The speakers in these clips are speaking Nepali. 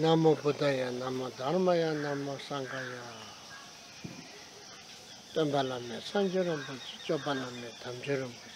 Namo Buddhaya, Namo Dharmaya, Namo Sanghaya. Tambalame, Sanjirambuchi, Chobalame, Tamjirambuchi.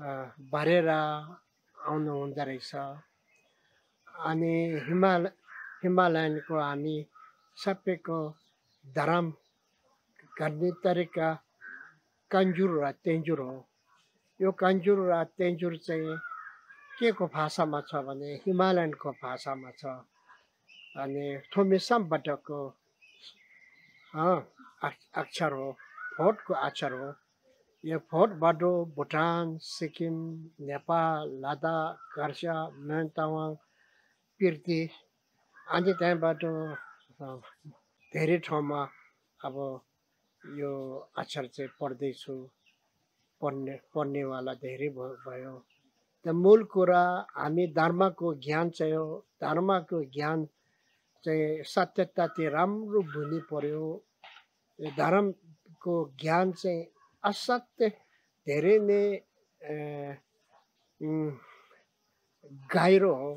भरेर आउनु हुँदो रहेछ अनि हिमाल हिमालयनको हामी सबैको धर्म गर्ने तरिका कन्जुर र तेन्जुर हो यो कन्जुर र तेन्जुर चाहिँ के को भाषामा छ भने हिमालयनको भाषामा छ अनि थुमिसामबाटको अक्षर हो भोटको अक्षर हो बाटो भुटान सिक्किम नेपाल लद्दाख खर्सा मेनतावाङ पिर्ती अनि त्यहाँबाट धेरै ठाउँमा अब यो अक्षर चाहिँ पढ्दैछु पढ्ने पढ्नेवाला धेरै भयो त मूल कुरा हामी धर्मको ज्ञान चाहिँ हो धर्मको ज्ञान चाहिँ सत्यता चाहिँ राम्रो बुझ्नु पर्यो धर्मको ज्ञान चाहिँ असत्य धेरै नै गाह्रो हो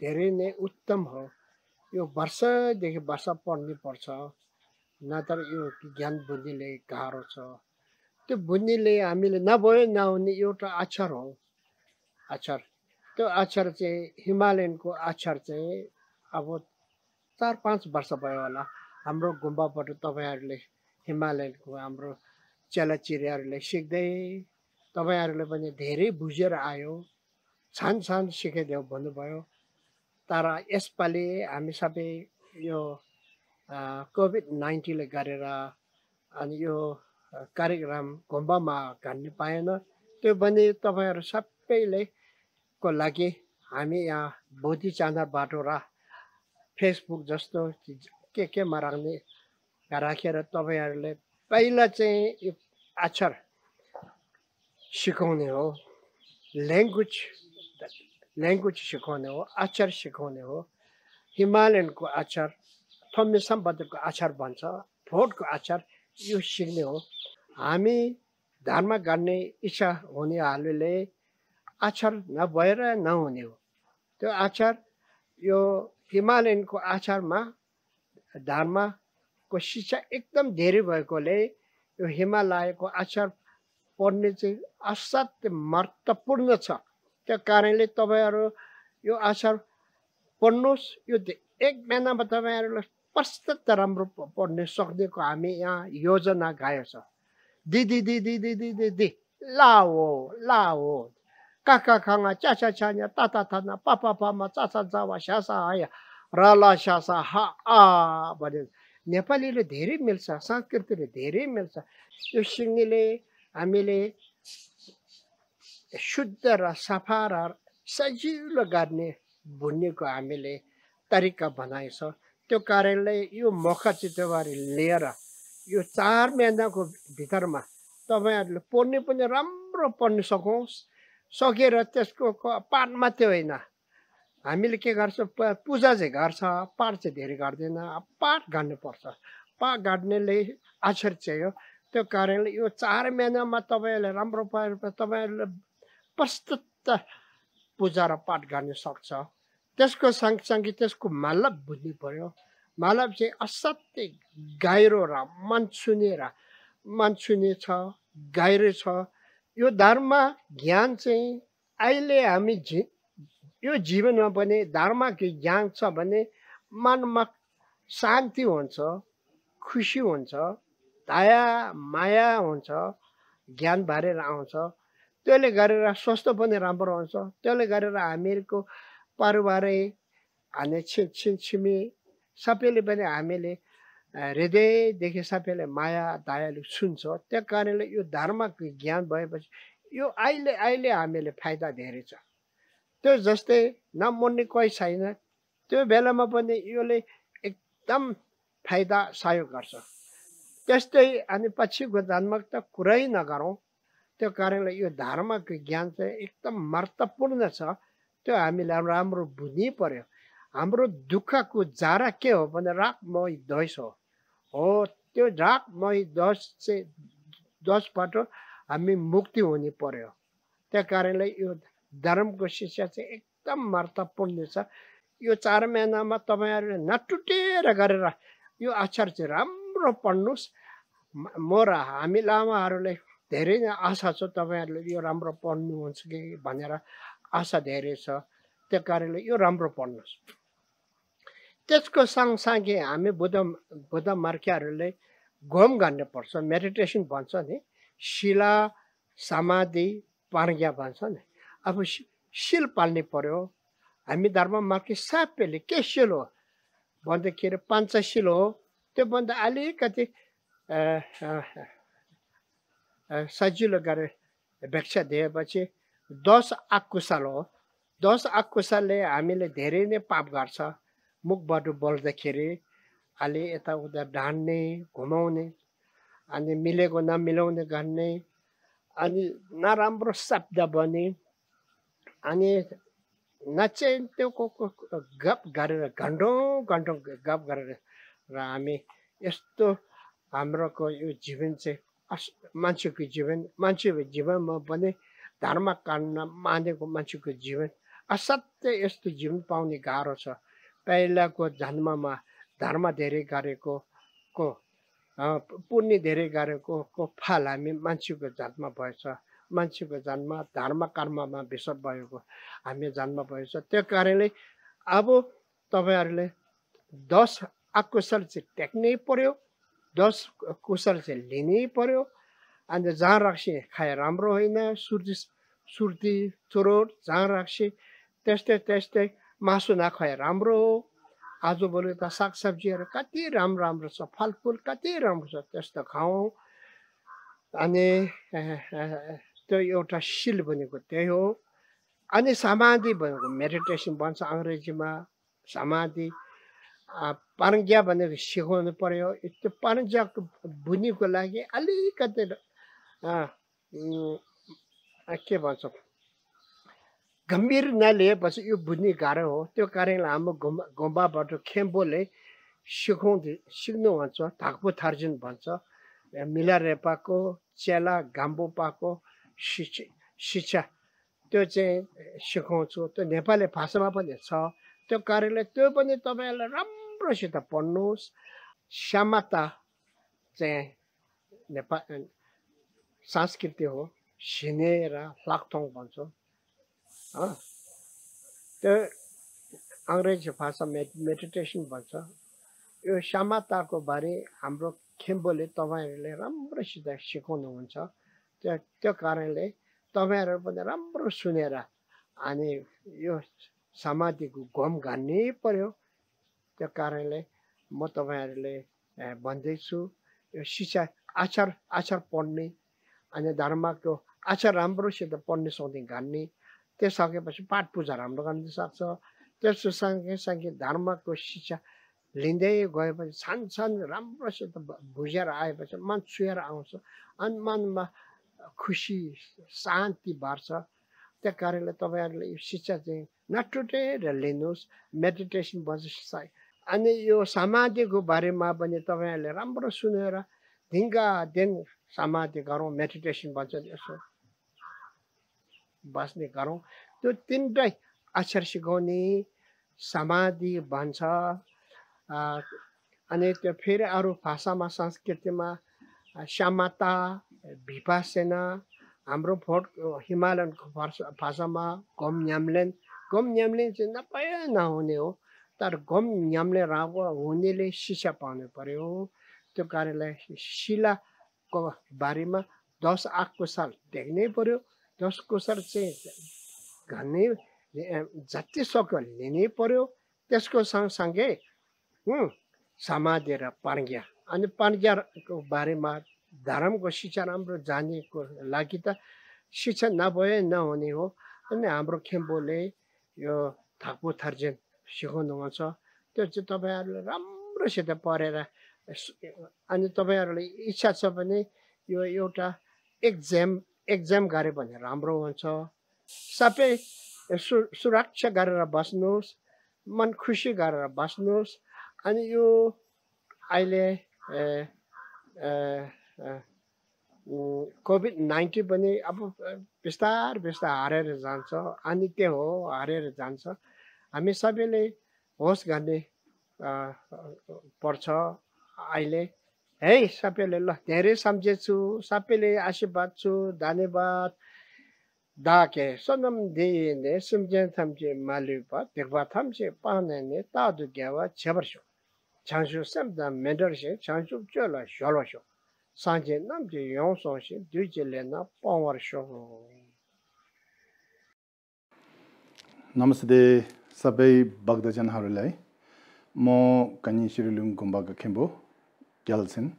धेरै नै उत्तम हो यो वर्षदेखि वर्ष पढ्नै पर्छ नत्र यो ज्ञान बुद्धिले गाह्रो छ त्यो बुद्धिले हामीले नभए नहुने एउटा अक्षर हो अक्षर त्यो अक्षर चाहिँ हिमालयनको अक्षर चाहिँ अब चार पाँच वर्ष भयो होला हाम्रो गुम्बाबाट तपाईँहरूले हिमालयनको हाम्रो चेलाचिरीहरूले सिक्दै तपाईँहरूले पनि धेरै बुझेर आयो छान छान सिकाइदेऊ भन्नुभयो तर यसपालि हामी सबै यो कोभिड नाइन्टिनले गरेर अनि यो कार्यक्रम गुम्बामा घान्नु पाएन त्यो पनि तपाईँहरू सबैले को लागि हामी यहाँ बोधि चाँदा र फेसबुक जस्तो के केमा राख्ने राखेर तपाईँहरूले पहिला चाहिँ यो अक्षर सिकाउने हो ल्याङ्ग्वेज ल्याङ्ग्वेज सिकाउने हो अक्षर सिकाउने हो हिमालयनको अक्षर थम्मे सम्बन्धको अक्षर भन्छ भोटको अक्षर यो सिक्ने हो हामी धर्म गर्ने इच्छा हुनेहरूले अक्षर नभएर नहुने हो त्यो अक्षर यो हिमालयनको अक्षरमा धर्म को शिक्षा एकदम धेरै भएकोले यो हिमालयको अक्षर पढ्ने चाहिँ असाध्य महत्त्वपूर्ण छ त्यो कारणले तपाईँहरू यो अक्षर पढ्नुहोस् यो एक महिनामा तपाईँहरूलाई प्रशस्त राम्रो पढ्न सक्दैको हामी यहाँ योजना गाएको छ दिदी दिदी दिदी दिदी लाओ लाओ काका खाना चाचा छाना ताता थाना पापा पामा चासा जावा स्यासा हया र ल स्यासा हा आ भने नेपालीले धेरै मिल्छ संस्कृतिले धेरै मिल्छ यो सिङ्गीले हामीले शुद्ध र सफा र सजिलो गर्ने भुन्नेको हामीले तरिका बनाएछ त्यो कारणले यो मख चितवारी लिएर यो चार महिनाको भित्रमा तपाईँहरूले पढ्ने पनि राम्रो पढ्नु सकोस् सकेर त्यसको पाठ मात्रै होइन हामीले के गर्छ पूजा चाहिँ गर्छ पाठ चाहिँ धेरै गर्दैन पाठ गर्नुपर्छ पाठ गाड्नेले आश्चर्य चाहियो त्यो कारणले यो चार महिनामा तपाईँहरूले राम्रो तपाईँहरूले प्रस्तुत पूजा र पाठ गर्न सक्छ त्यसको सँगसँगै त्यसको मालव बुझ्नु पऱ्यो मालव चाहिँ असाध्यै गाह्रो र मन र मन सुने छ गाह्रो छ यो धर्म ज्ञान चाहिँ अहिले हामी झि यो जीवनमा पनि धर्मको ज्ञान छ भने मनमा शान्ति हुन्छ खुसी हुन्छ दया माया हुन्छ ज्ञान भरेर आउँछ त्यसले गरेर स्वास्थ्य पनि राम्रो हुन्छ त्यसले गरेर हामीहरूको परिवारै अनि छि छिमी सबैले पनि हामीले हृदयदेखि सबैले माया दयालु सुन्छ त्यही कारणले यो धर्मको ज्ञान भएपछि यो अहिले अहिले हामीले फाइदा धेरै छ त्यो जस्तै नमुन्ने कोही छैन त्यो बेलामा पनि यसले एकदम फाइदा सहयोग गर्छ त्यस्तै अनि पछिको जन्मक त कुरै नगरौँ त्यो कारणले यो धर्मको ज्ञान चाहिँ एकदम महत्त्वपूर्ण छ त्यो हामीले राम्रो बुझ्नै पर्यो हाम्रो दुःखको जारा के हो भने रागमय दोष हो हो त्यो रागमय दोष चाहिँ दोषबाट हामी मुक्ति हुने पर्यो त्यही कारणले यो धर्मको शिक्षा चाहिँ एकदम महत्त्वपूर्ण छ यो चार महिनामा तपाईँहरूले नटुटेर गरेर यो अक्षर चाहिँ राम्रो पढ्नुहोस् म र हामी लामाहरूलाई धेरै नै आशा छ तपाईँहरूले यो राम्रो पढ्नुहुन्छ कि भनेर आशा धेरै छ त्यो कारणले यो राम्रो पढ्नुहोस् त्यसको सँगसँगै हामी बुद्ध बुद्ध घुम घोम गर्नुपर्छ मेडिटेसन भन्छ नि शिला समाधि प्रज्ञा भन्छ नि आफू सिल पाल्ने पर्यो हामी धर्म मार्के सापेले के सिल हो भन्दा के अरे हो त्योभन्दा अलिकति सजिलो गरेर भेक्षा दिएपछि दस आकुशाल हो दस आकुशालले हामीले धेरै नै पाप गर्छ मुखबाट बोल्दाखेरि अलि यताउता ढान्ने घुमाउने अनि मिलेको नमिलाउने गर्ने अनि नराम्रो शब्द बने अनि नचेल त्यो को गप गरेर घन्टौँ घन्टौँ गप गरेर र हामी यस्तो हाम्रोको यो जीवन चाहिँ अस मान्छेको जीवन मान्छेको जीवनमा पनि धर्म कान्न मानेको मान्छेको जीवन असत्य यस्तो जीवन पाउने गाह्रो छ पहिलाको जन्ममा धर्म धेरै गरेको को पुण्य धेरै गरेको को फल हामी मान्छेको जन्म भएछ मान्छेको जन्म धर्म कर्ममा विषप भएको हामी जन्म भएछ त्यो कारणले अब तपाईँहरूले दस अकुशल चाहिँ टेक्नै पर्यो दस कुशल चाहिँ लिनै पर्यो अन्त जहाँ राख्सी खाए राम्रो होइन सुर्ती सुर्ती चुरोट जहाँ राख्सी त्यस्तै त्यस्तै मासु नखुवाए राम्रो हो आजभोलि त सागसब्जीहरू कति राम्रो राम्रो छ फलफुल कति राम्रो छ त्यस्तो खाऊ अनि त्यो एउटा सिल भनेको त्यही हो अनि समाधि भनेको मेडिटेसन भन्छ अङ्ग्रेजीमा समाधि पारङ्ज्या भनेको सिकाउनु पर्यो त्यो पारङ्ज्याको बुनिको लागि अलिकति के भन्छ गम्भीर नलिएपछि यो बुझ्ने गाह्रो हो त्यो कारणले हाम्रो गुम्बा गुम्बाबाट खेम्बोले सिकाउँदै सिक्नु भन्छ थाक्पो थार्जिन भन्छ मिला रेपाको चेला गाम्बोपाको पाएको शिक्षा शिक्षा त्यो चाहिँ सिकाउँछु त्यो नेपाली भाषामा पनि छ त्यो कार्यालय त्यो पनि तपाईँहरूलाई राम्रोसित पढ्नुहोस् क्षमता चाहिँ नेपाल संस्कृति हो सिने र लाक्थोङ भन्छौँ त्यो अङ्ग्रेजी भाषा मे मेडिटेसन भन्छ यो क्षमताको बारे हाम्रो खेम्बोले तपाईँहरूले राम्रोसित सिकाउनुहुन्छ त्यो त्यो कारणले तपाईँहरू पनि राम्रो सुनेर अनि यो समाधिको घुम घान्नै पर्यो त्यो कारणले म तपाईँहरूले भन्दैछु यो शिक्षा आचार आचार पढ्ने अनि धर्मको आचार राम्रोसित पढ्ने सधैँ घान्ने त्यो सकेपछि पाठ पूजा राम्रो गर्न सक्छ त्यसो सँगै धर्मको शिक्षा लिँदै गएपछि सानसानो राम्रोसित बुझेर आएपछि मन छुएर आउँछ अनि मनमा खुसी शान्ति बढ्छ त्यही कारणले तपाईँहरूले यो शिक्षा चाहिँ नटुटेर लिनुहोस् मेडिटेसन बजेस अनि यो समाधिको बारेमा पनि तपाईँहरूले राम्रो सुनेर दिन समाधि गरौँ मेडिटेसन भन्छ यसो बस्ने गरौँ त्यो तिनटै अक्षर सिकाउने समाधि भन्छ अनि त्यो फेरि अरू भाषामा संस्कृतिमा क्षमता भिपासेना हाम्रो फोर्ट हिमालयनको भाषा भाषामा गम न्याम्लेन गम न्याम्लेन चाहिँ नपाइ नहुने हो तर गम न्याम्ले राम्रो हुनेले शिक्षा पाउनु पऱ्यो त्यो कारणले शिलाको बारेमा दस आठको साल देख्नै पऱ्यो दसको साल चाहिँ घनै जति सक्यो लिनै पऱ्यो त्यसको सँगसँगै समाधि र पार्ग्या अनि पार्ग्याको बारेमा धर्मको शिक्षा राम्रो जानेको लागि त शिक्षा नभए नहुने हो अनि हाम्रो खेम्बोले यो थाकपो थर्जेन सिकाउनुहुन्छ त्यो चाहिँ तपाईँहरूले राम्रोसित पढेर अनि तपाईँहरूले इच्छा छ भने यो एउटा एक्जाम एक्जाम गऱ्यो भने राम्रो हुन्छ सबै सु सुरक्षा गरेर बस्नुहोस् मन खुसी गरेर बस्नुहोस् अनि यो अहिले कोभिड 19 पनि अब विस्तार विस्तार हारेर जान्छ अनि के हो हारेर जान्छ हामी सबैले होस गर्ने पर्छ अहिले है सबैले ल धेरै सम्झेछु सबैले आशीर्वाद छु धन्यवाद दाके सनम दिने सम्झे सम्झे मालिपा देखवा थामसे पाने ने तादु गवा छबरशो चांसु सम्दा मेडरशे चांसु चोला शलोशो sanje namje yong song shi du je le na pangwar shogo. Namaste, sabay Bagdajan Harulai. Mo kanyin shirilung gumbaga kembo, gyalsin.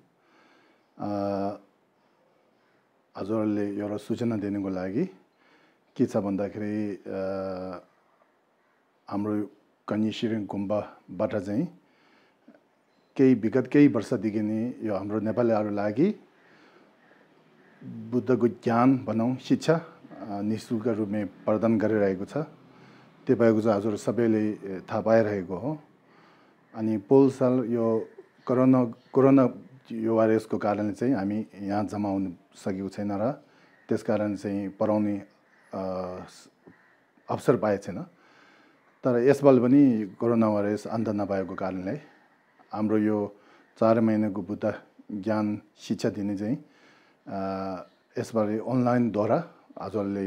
Azorali yoro sujana denigo lagi. Kitsa banda kiri केही विगत केही वर्षदेखि नै यो हाम्रो नेपालीहरू लागि बुद्धको ज्ञान भनौँ शिक्षा नि शुल्क रूपमा प्रदान गरिरहेको छ त्यो भएको चाहिँ हजुर सबैले थाहा पाइरहेको हो अनि पोल साल यो कोरोना कोरोना यो भाइरसको कारणले चाहिँ हामी यहाँ जम्मा हुनु सकेको छैन र त्यस कारण चाहिँ पढाउने अवसर पाएको छैन तर यसपालि पनि कोरोना भाइरस अन्त नभएको कारणले हाम्रो यो चार महिनाको बुद्ध ज्ञान शिक्षा दिने चाहिँ यसबारे अनलाइनद्वारा आजले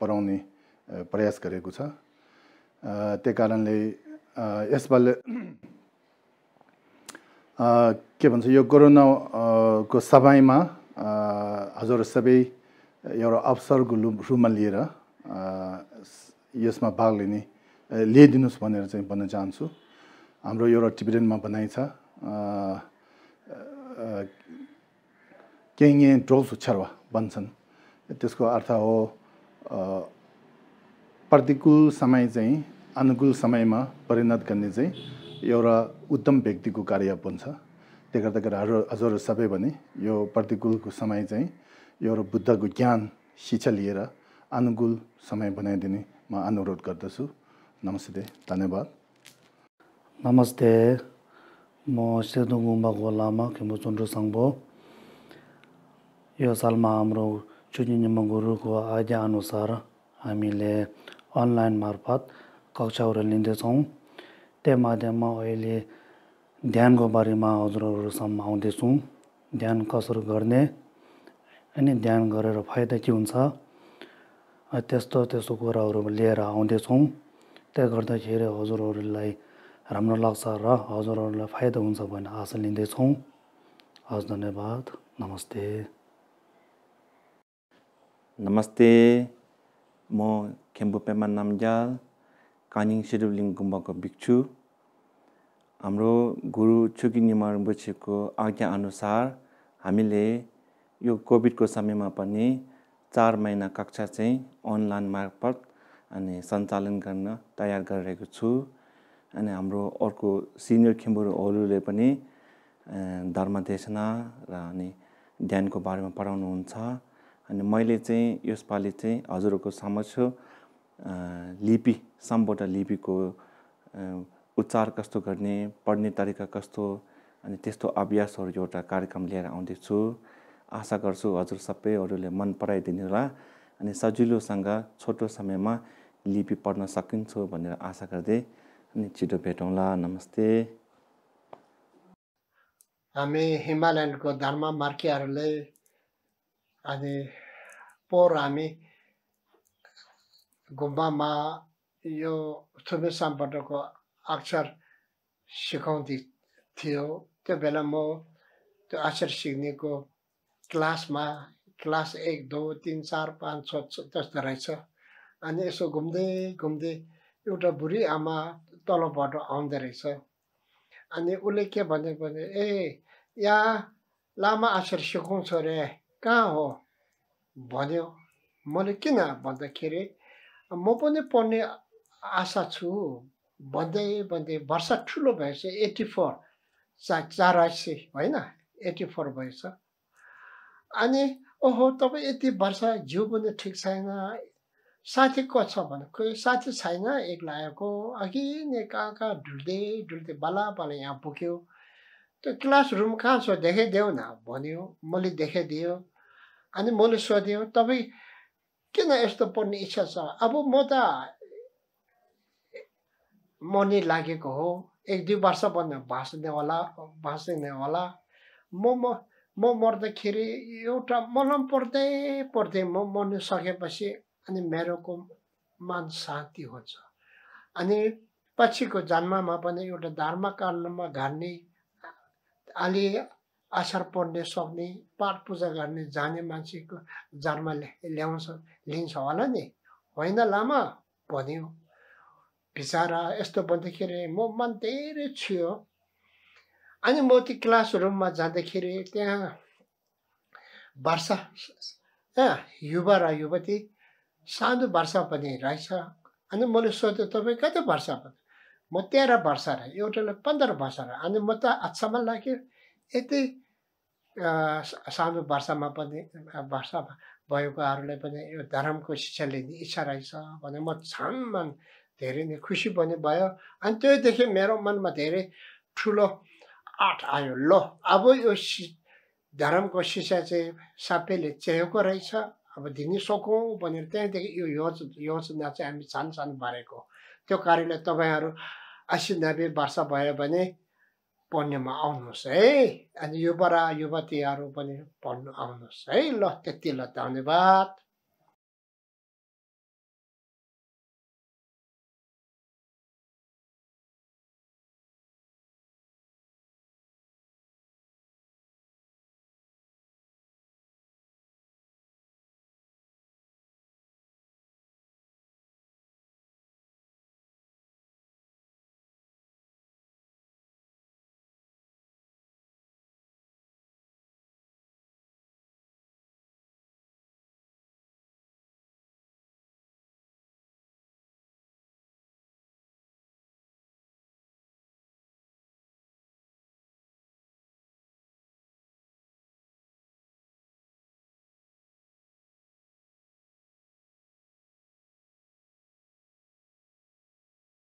पढाउने प्रयास गरेको छ त्यही कारणले यसपालि के भन्छ यो कोरोनाको समयमा हजुर सबै एउटा अवसरको लु रूपमा लिएर यसमा भाग लिने लिइदिनुहोस् भनेर चाहिँ भन्न चाहन्छु हाम्रो एउटा टिबिडेनमा बनाइ छ केङ्गे टोल्स छर्वा भन्छन् त्यसको अर्थ हो प्रतिकूल समय चाहिँ अनुकूल समयमा परिणत गर्ने चाहिँ एउटा उत्तम व्यक्तिको कार्य हुन्छ त्यही गर्दाखेरि हजुरहरू सबै भने यो प्रतिकूलको समय चाहिँ एउटा बुद्धको ज्ञान शिक्षा लिएर अनुकूल समय बनाइदिने म अनुरोध गर्दछु नमस्ते धन्यवाद Namaste. Mo shi dungu mbago lama kimo tsundru sangbo. Yo salma amro chunyi nima guru kuwa aja anusar ami le online marpat kaksha ura linde song. Te ma de ma oili dhyan go bari ma odro uru samma aundi song. Dhyan kasur garne. Ani dhyan gara ra fayda ki unsa. Testo Te garda kire lai. राम्रो लाग्छ र हजुरहरूलाई फाइदा हुन्छ भन्ने आशा लिँदैछौँ हस् धन्यवाद नमस्ते नमस्ते म खेम्बु पेमा नाम्जाल कानिङ सिडुलिङ गुम्बाको भिक्षु हाम्रो गुरु छुकी निमार बुछेको आज्ञाअनुसार हामीले यो कोभिडको समयमा पनि चार महिना कक्षा चाहिँ अनलाइन मार्फत अनि सञ्चालन गर्न तयार गरिरहेको छु अनि हाम्रो अर्को सिनियर खेम्बुरहरूले पनि धर्मदेशना र अनि ध्यानको बारेमा पढाउनुहुन्छ अनि मैले चाहिँ यसपालि चाहिँ हजुरहरूको समक्ष लिपि सम्बोट लिपिको उच्चार कस्तो गर्ने पढ्ने तरिका कस्तो अनि त्यस्तो अभ्यासहरू एउटा कार्यक्रम लिएर आउँदैछु आशा गर्छु हजुर सबैहरूले मन पराइदिनु होला अनि सजिलोसँग छोटो समयमा लिपि पढ्न सकिन्छ भनेर आशा गर्दै अनि छिटो भेटौँला नमस्ते हामी हिमालयनको धर्म मार्कियाहरूले अनि पोहोर हामी गुम्बामा यो थुमे सम्पटको अक्षर सिकाउँदै थियो त्यो बेला म त्यो अक्षर सिक्नेको क्लासमा क्लास एक दो तिन चार पाँच छ त्यस्तो रहेछ अनि यसो घुम्दै घुम्दै एउटा बुढी आमा तलबाट आउँदो रहेछ अनि उसले के भनेको भने ए या लामा आश्र सिकाउँछ अरे कहाँ हो भन्यो मैले किन भन्दाखेरि म पनि पढ्ने आशा छु भन्दै भन्दै वर्ष ठुलो भएछ एट्टी फोर चा अस्सी होइन एट्टी फोर भएछ अनि ओहो तपाईँ यति वर्ष जिउ पनि ठिक छैन साथी को छ भने कोही साथी छैन एक्लै आएको अघि नै कहाँ कहाँ ढुल्दै ढुल्दै बल्ल बल्ल यहाँ पुग्यो त्यो क्लास रुम कहाँ छ देखाइदेऊ न भन्यो मैले देखाइदियो अनि मैले सोध्यो तपाईँ किन यस्तो पढ्ने इच्छा छ अब म त मर्नी लागेको हो एक दुई वर्ष भन्दा भाँच्ने होला भाँच्ने होला म म म मर्दाखेरि एउटा मलम पढ्दै पढ्दै म मर्नु सकेपछि अनि मेरोको मन शान्ति हुन्छ अनि पछिको जन्ममा पनि एउटा धर्मकाण्डमा घार्ने अलि असर पर्ने सक्ने पाठ पूजा गर्ने जाने मान्छेको जन्म ल्याउँछ लिन्छ होला नि होइन लामा भन्यो बिचरा यस्तो भन्दाखेरि म मन धेरै छियो अनि म त्यो क्लास रुममा जाँदाखेरि त्यहाँ वर्षा युवा र युवती सानो वर्षा पनि रहेछ अनि मैले सोधेँ तपाईँ कति वर्ष भयो म तेह्र वर्ष रहेँ एउटाले पन्ध्र वर्ष रहेँ अनि म त अचम्म लाग्यो यति सानो वर्षमा पनि वर्षा भएकोहरूलाई पनि यो धर्मको शिक्षा लिने इच्छा रहेछ भने म छन् मन धेरै नै खुसी पनि भयो अनि त्योदेखि मेरो मनमा धेरै ठुलो आठ आयो लो अब यो धर्मको शिक्षा चाहिँ सबैले चेहेको रहेछ अब धिङ्गी सकौँ भनेर त्यहाँदेखि यो योज योजना चाहिँ हामी सानो सानो बारेको त्यो कारणले तपाईँहरू असी नब्बे वर्ष भयो भने पढ्नमा आउनुहोस् है अनि युवा युवतीहरू पनि पढ्नु आउनुहोस् है ल त्यति ल धन्यवाद